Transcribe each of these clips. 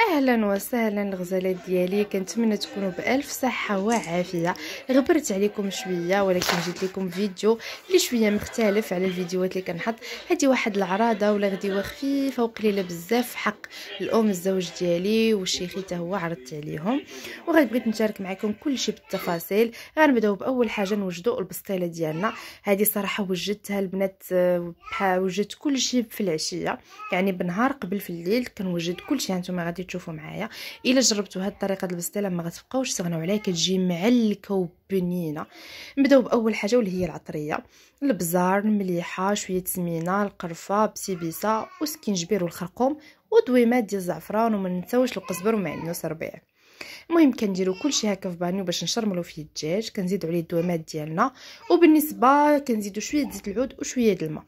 اهلا وسهلا الغزالات ديالي كنتمنى تكونوا بالف صحه وعافيه غبرت عليكم شويه ولكن جيت لكم فيديو اللي شويه مختلف على الفيديوهات اللي كنحط هذه واحد العراضه ولا غديوه خفيفه وقليله بزاف حق الام الزوج ديالي والشيخي حتى هو عرضت عليهم وغنبغيت نشارك معكم كل شيء بالتفاصيل غنبداو باول حاجه نوجدوا البسطيله ديالنا هذه صراحه وجدتها البنات وجدت كل شيء في العشيه يعني بنهار قبل في الليل كنوجد كل شيء انتم غادي تشوفوا معايا الا جربتوا هاد الطريقه البسطيله ما غتبقاوش تغنوا عليها كتجي معلكه وبنينه نبداو باول حاجه واللي هي العطريه البزار المليحه شويه سمينه القرفه بسيبيسا وسكينجبير والخرقوم ودويمات ديال الزعفران وما ننساوش القزبر ومعدنوس ربيع المهم كنديرو كلشي هكا في بانيو باش نشرملو فيه الدجاج كنزيدو عليه الدويمات ديالنا وبالنسبه كنزيدو شويه زيت العود وشويه د الماء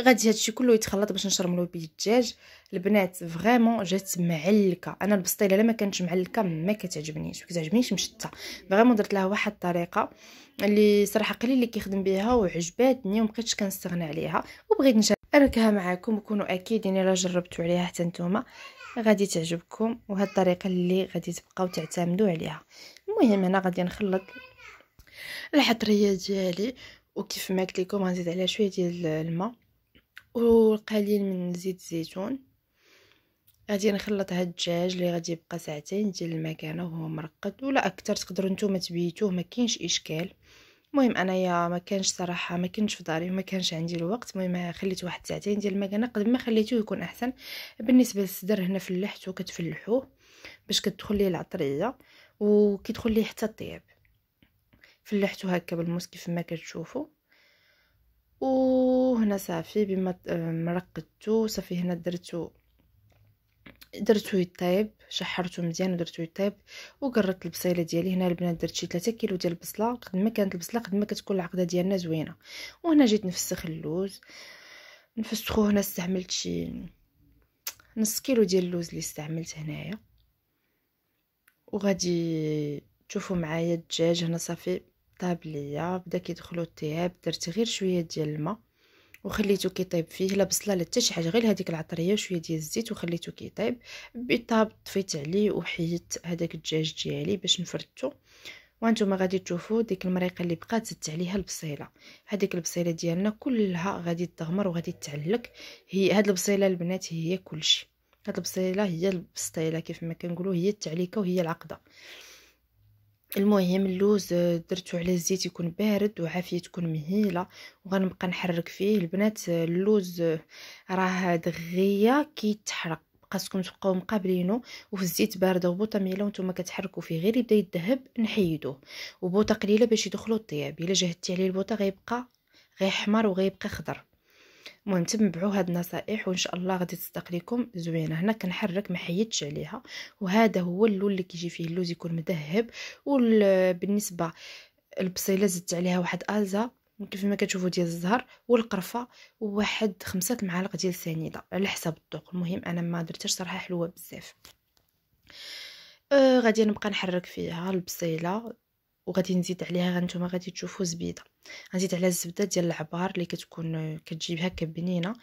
غادي هادشي كله يتخلط باش نشرملو بيه الدجاج البنات فريمون جات معلكه انا البسطيله ما كانتش معلكه ما كتعجبنيش ما كتعجبنيش مشته فريمون درت لها واحد الطريقه اللي صراحه قليل اللي كيخدم بها وعجباتني ومبقيتش كنستغنى عليها وبغيت نشاركها معكم وكونوا اكيدين الا جربتوا عليها حتى نتوما غادي تعجبكم وهاد الطريقه اللي غادي تبقاو تعتمدوا عليها المهم هنا غادي نخلط الحطريه ديالي وكيف ما قلت لكم غنزيد عليها شويه ديال الماء والقليل من زيت الزيتون غادي نخلط هاد الدجاج اللي غادي يبقى ساعتين ديال المكانه وهو مرقد ولا اكثر تقدروا نتوما تبيتوه ما كاينش اشكال المهم انايا ما كانش صراحه ما كنتش في داري وما كانش عندي الوقت المهم خليت واحد ساعتين ديال المكانه قد ما خليتوه يكون احسن بالنسبه للصدر هنا فلحته كتفلحوه باش كتدخل ليه العطريه وكيدخل ليه حتى الطياب فلحته هكا بالموس كيف ما كتشوفوا وهنا صافي بما مرقدتو صافي هنا درتو درتو يطيب شحرته مزيان ودرتو يطيب وقررت البصيله ديالي هنا البنات درت شي 3 كيلو ديال البصله قد ما كانت البصله قد ما كتكون العقده ديالنا زوينه وهنا جيت نفسخ اللوز نفسخو هنا استعملت شي نص كيلو ديال اللوز اللي استعملت هنايا وغادي تشوفوا معايا الدجاج هنا صافي طاب ليا بدا كيدخلو الذهب درت غير شويه ديال الماء وخليته كيطيب فيه لا بصله لا حتى شي حاجه غير هذيك العطريه وشويه ديال الزيت وخليته كيطيب بطاب طفيت عليه وحيدت هذاك الدجاج ديالي باش نفردته وانتم غادي تشوفوا ديك المريقه اللي بقات زدت عليها البصيله هذيك البصيله ديالنا كلها غادي تغمر وغادي تعلق هي هاد البصيله البنات هي كلشي هاد البصيله هي البسطيله كيف ما كنقولوا هي التعليكه وهي العقده المهم اللوز آه، درتو على الزيت يكون بارد وعافيه تكون مهيله وغنبقى نحرك فيه البنات آه، اللوز آه، راه دغيا كيتحرق خاصكم تبقاو مقابلينو وفي الزيت بارده وبوطه ميله وانتم كتحركوا فيه غير يبدا يذهب نحيدوه وبوطه قليله باش يدخلوا الطياب الا جهدتي عليه البوطه غيبقى غيحمر وغيبقى خضر المهم تبعوا هاد النصائح وان شاء الله غادي تصدق لكم زوينه هنا كنحرك ما حيدتش عليها وهذا هو اللون اللي كيجي فيه اللوز يكون مذهب وبالنسبه البصيله زدت عليها واحد الزا كيف ما كتشوفوا ديال الزهر والقرفه وواحد خمسة المعالق ديال السنيده على حسب الذوق المهم انا ما درتش صراحه حلوه بزاف آه غادي نبقى نحرك فيها البصيله وغادي نزيد عليها هانتوما غادي تشوفوا زبيده غنزيد عليها الزبده ديال العبار اللي كتكون كتجيب هكا بنينه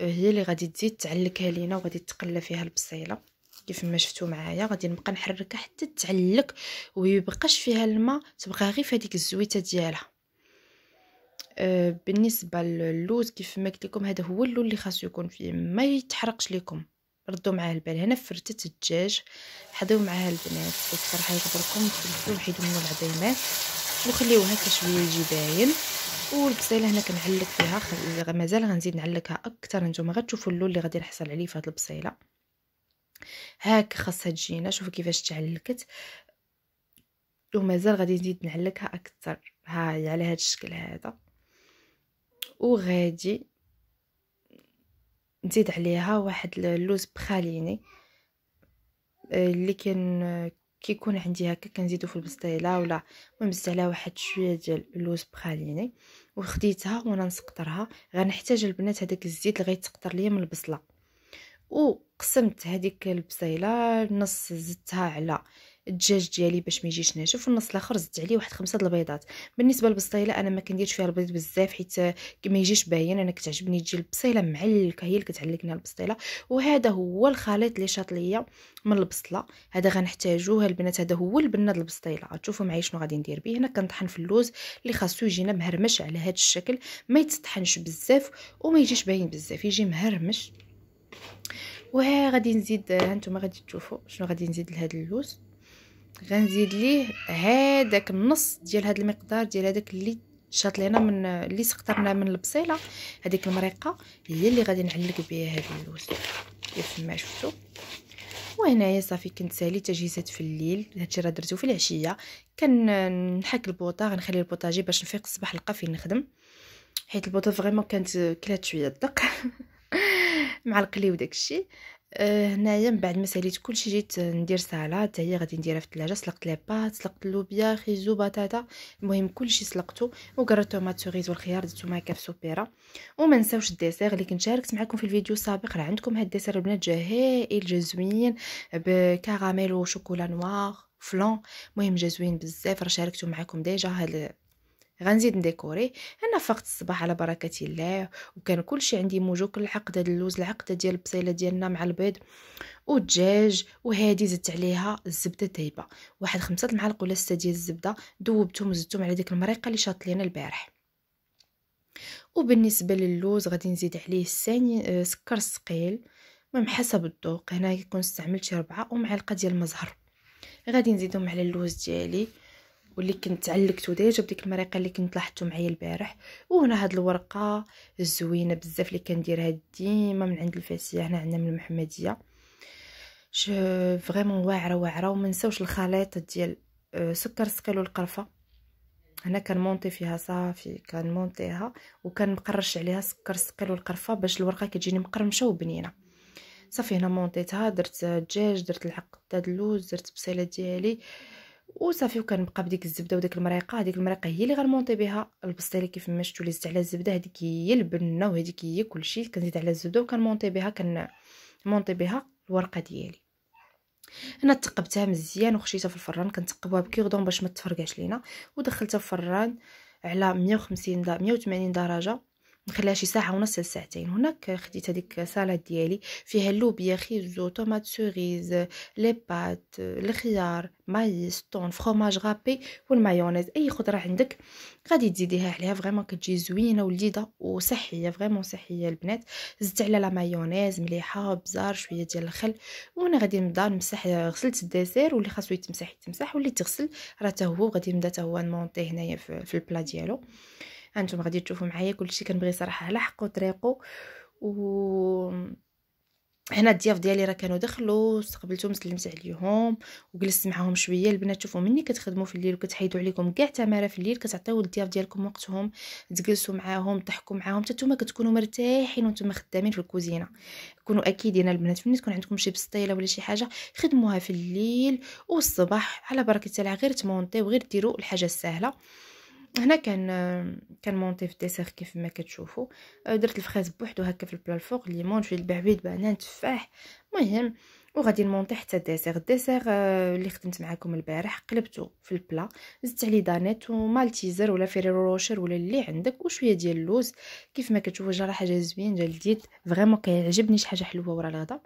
آه، هي اللي غادي تزيد تعلكها لينا وغادي تقلى فيها البصيله كيف ما شفتوا معايا غادي نبقى نحركها حتى تعلق ويبقاش فيها الماء تبقى غير في هذيك الزويته ديالها أه بالنسبه للوز كيف ما قلت لكم هذا هو اللون اللي خاصو يكون فيه ما يتحرقش لكم ردوا معاه البال هنا فرتت الدجاج حضيو معاه البنات اكثر حاجه يقدركم تفلفلوا وحيدوا منه العظيمات وخليوه هكا شويه يجي باين والبصيله هنا كنعلق فيها خل... مازال غنزيد نعلقها اكثر نتوما غتشوفوا اللون اللي غادي نحصل عليه في هذه البصيله هاك خاصها تجينا شوفوا كيفاش تعلقت ومازال غادي نزيد نعلقها اكثر هاي على هذا الشكل هذا وغادي نزيد عليها واحد اللوز بخاليني يعني. آه، اللي كان آه، كيكون عندي هكا كنزيدو في البسطيله ولا ممزت عليها واحد شويه ديال اللوز بخاليني يعني. وخديتها وانا نسقطرها غنحتاج البنات هذاك الزيت اللي غيتقطر ليا من البصله وقسمت هذيك البصيله نص زدتها على الدجاج ديالي باش ما يجيش ناشف والنص الاخر زدت عليه واحد خمسه د البيضات بالنسبه للبصيله انا ما كنديرش فيها البيض بزاف حيت ما يجيش باين انا كتعجبني تجي البصيله معلكه هي اللي كتعلكنا البصيله وهذا هو الخليط اللي شاط ليا من البصله هذا غنحتاجوه البنات هذا هو البنه ديال البصيله غتشوفوا معايا شنو غادي ندير به هنا كنطحن في اللوز اللي خاصو يجينا مهرمش على هذا الشكل ما يتطحنش بزاف وما يجيش باين بزاف يجي مهرمش وها غادي نزيد هانتوما غادي تشوفوا شنو غادي نزيد لهذا اللوز غنزيد ليه هذاك النص ديال هذا المقدار ديال هذاك اللي شاط لينا من اللي سقطرنا من البصيله هذيك المريقه هي اللي غادي نعلق بها هذا اللوز كيف ما شفتوا وهنايا صافي كنت سالي تجهيزات في الليل هادشي راه درتو في العشيه كنحك البوطه غنخلي البوطاجي باش نفيق الصباح نلقى فين نخدم حيت البوطه فريمون كانت كلات شويه الدق مع القلي وداكشي آه، هنايا من بعد ما ساليت كلشي جيت ندير سلطه هي غادي نديرها في الثلاجه سلقت لي بات سلقت اللوبيا خيزو بطاطا المهم كلشي سلقته وقرت طوماط سوريز والخيار درتو معايا كاف سوبيرا وما نساوش الديسير اللي كنت شاركت معكم في الفيديو السابق راه عندكم هاد الديسير البنات جا هائل جا زوين بكراميل وشوكولا نوار فلون المهم جا زوين بزاف راه شاركته معكم ديجا هاد غنزيد نديكوري انا فقت الصباح على بركه الله وكان كلشي عندي موجوك العقده ديال اللوز العقده ديال البصيله ديالنا مع البيض والدجاج وهادي زدت عليها الزبده تايبه واحد خمسة المعالق ولا سته ديال الزبده ذوبتهم وزدتهم على ديك المريقه اللي شاط لينا البارح وبالنسبه للوز غادي نزيد عليه الثاني آه، سكر ثقيل المهم حسب الذوق هنا يكون استعملت شي ربعه ومعلقه ديال المزهر غادي نزيدهم على اللوز ديالي واللي كنت علقته ديجا بديك المريقه اللي كنت لاحظته معايا البارح وهنا هاد الورقه الزوينه بزاف اللي كنديرها ديما من عند الفاسيه هنا عندنا من المحمديه فريمون واعره واعره وما نساوش الخليط ديال آه، سكر سكال والقرفه هنا كنمونطي فيها صافي كنمونطيها وكنقرش عليها سكر سكال والقرفه باش الورقه كتجيني مقرمشه وبنينه صافي هنا مونطيتها درت الدجاج درت العقدة اللوز درت بصيله ديالي آه وصافي وكنبقى بديك الزبده وديك المريقه هذيك المريقه هي اللي غنمونطي بها البسطيله كيف ما شفتوا اللي زدت على الزبده هذيك هي البنه وهذيك هي كلشي كنزيد على الزبده وكنمونطي بها كنمونطي بها الورقه ديالي انا تقبتها مزيان وخشيتها في الفران كنتقبوها بكيغدون باش ما تفرقعش لينا ودخلتها في الفران على 150 180 درجه نخليها شي ساعه ونص لساعتين هناك خديت هذيك سالاد ديالي فيها اللوبيا خيزو طوماط سوريز لي بات الخيار مايس طون فروماج غابي والمايونيز اي خضره عندك غادي تزيديها عليها فريمون كتجي زوينه ولذيذه وصحيه فريمون صحيه البنات زدت على لا مايونيز مليحه بزار شويه ديال الخل وانا غادي نبدا نمسح غسلت الديسير واللي خاصو يتمسح يتمسح واللي تغسل راه حتى هو غادي نبدا حتى هو نمونطي هنايا في البلا ديالو هانتوما غادي تشوفوا معايا كلشي كنبغي صراحه على حقه وطريقه و هنا الضياف ديالي راه كانوا دخلوا استقبلتهم سلمت عليهم وجلست معاهم شويه البنات شوفوا مني كتخدموا في الليل وكتحيدوا عليكم كاع تماره في الليل كتعطيو الضياف ديالكم وقتهم تجلسوا معاهم تضحكوا معاهم حتى نتوما كتكونوا مرتاحين وانتم خدامين في الكوزينه كونوا اكيدين البنات فملي تكون عندكم شي بسطيله ولا شي حاجه خدموها في الليل والصباح على بركه الله غير تمونطيو وغير ديروا الحاجه السهله هنا كان كان مونتي في الديسير كيف ما كتشوفوا آه، درت الفخاز بوحدو هكا في البلا الفوق ليمون شويه البعبيد بانان تفاح المهم وغادي نمونطي حتى الديسير الديسير آه، اللي خدمت معكم البارح قلبته في البلا زدت عليه دانيت ومالتيزر ولا فيريرو روشر ولا اللي عندك وشويه ديال اللوز كيف ما كتشوفوا جا راه حاجه زوين جا لذيذ فريمون كيعجبني شي حاجه حلوه ورا الغدا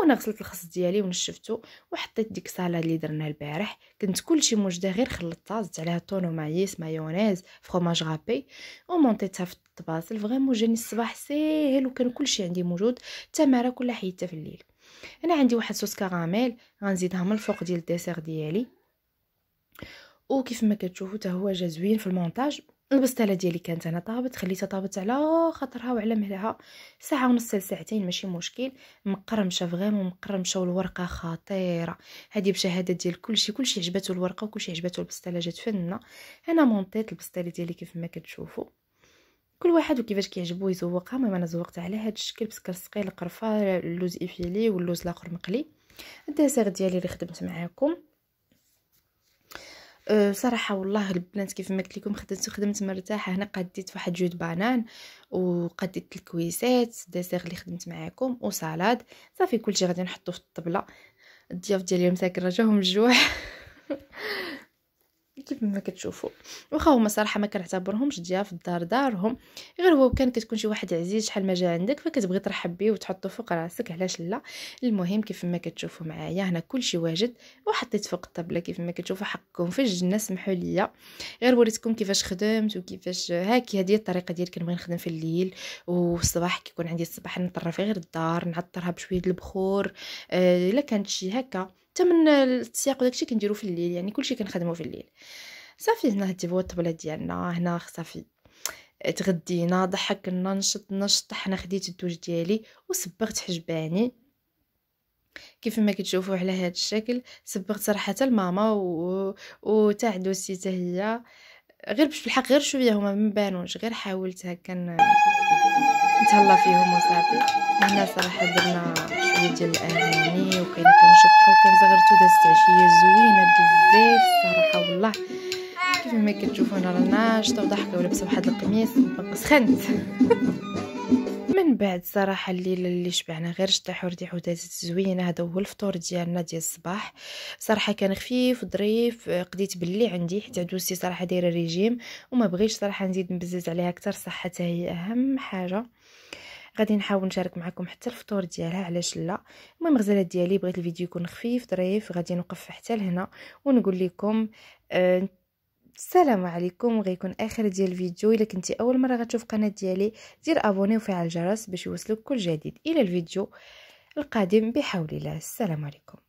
وانا غسلت الخس ديالي ونشفته وحطيت ديك الصالاد اللي درناها البارح كنت كلشي موجده غير خلطتها زدت عليها طون ومايس مايونيز فرماج غابي ومونطيتها في الطباسل فريمون جاني الصباح ساهل وكان كلشي عندي موجود تماره كلها حيتها في الليل انا عندي واحد صوص كراميل غنزيدها من الفوق ديال الديسير ديالي وكيف ما كتشوفوا حتى هو جا زوين في المونتاج البسطيله ديالي كانت هنا طابت خليتها طابت على خاطرها وعلى مهلها ساعه ونص ساعتين ماشي مشكل مقرمشه فريمون مقرمشه والورقه خطيره هذه بشهاده ديال كلشي كلشي عجباتو الورقه وكلشي عجباتو البسطيله جات فنه انا مونطيت البسطيله ديالي كيف ما كتشوفوا كل واحد وكيفاش كيعجبو يزوقها المهم انا زوقتها على هذا الشكل بسكر صقيل القرفه اللوز افيلي واللوز الاخر مقلي الدسر ديالي اللي خدمت معاكم أه صراحه والله البنات كيف ما قلت لكم خدمت خدمت مرتاحه هنا قديت واحد جود بانان وقديت الكويسات الدسر اللي خدمت معاكم وسالاد صافي كلشي غادي نحطو في الطبله الضياف ديالي مساكن جاهم الجوع كيف ما كتشوفوا واخا هما صراحه ما كنعتبرهمش ضياف الدار دارهم غير هو كان كتكون شي واحد عزيز شحال ما جا عندك فكتبغي ترحب بيه وتحطو فوق راسك علاش لا المهم كيف ما كتشوفوا معايا هنا كلشي واجد وحطيت فوق الطبله كيف ما كتشوفوا حقكم في الجنه سمحوا لي غير وريتكم كيفاش خدمت وكيفاش هاكي هذه الطريقه ديال كنبغي نخدم في الليل والصباح كيكون عندي الصباح نطرف فيه غير الدار نعطرها بشويه البخور آه، الا آه كانت شي هكا حتى من السياق وداكشي كنديرو في الليل يعني كلشي كنخدمو في الليل صافي هنا هديبو الطبله ديالنا هنا صافي تغدينا ضحكنا نشط حنا خديت الدوش ديالي وصبغت حجباني كيف ما كتشوفوا على هذا الشكل صبغت صراحه الماما و... وتاع دوسي هي غير باش بالحق غير شويه هما ما بانوش غير حاولت هكا نتهلا فيهم وصافي هنا صراحه درنا العديد ديال الاغاني وكاين كنشطحو وكنزغرتو دازت عشيه زوينه بزاف الصراحه والله كيف ما كتشوفوا انا ناشطه وضحكه ولابسه واحد القميص سخنت من بعد صراحه الليله اللي شبعنا غير شطح ورديح ودازت زوينه هذا هو الفطور ديالنا ديال الصباح صراحه كان خفيف وظريف قديت باللي عندي حتى دوزتي صراحه دايره ريجيم وما بغيتش صراحه نزيد نبزز عليها اكثر صحتها هي اهم حاجه غادي نحاول نشارك معكم حتى الفطور ديالها علاش لا المهم غزالات ديالي بغيت الفيديو يكون خفيف ظريف غادي نوقف حتى لهنا ونقول لكم آه السلام عليكم غيكون اخر ديال الفيديو الا كنتي اول مره غتشوف قناه ديالي دير ابوني وفعل الجرس باش يوصلك كل جديد الى الفيديو القادم بحول الله السلام عليكم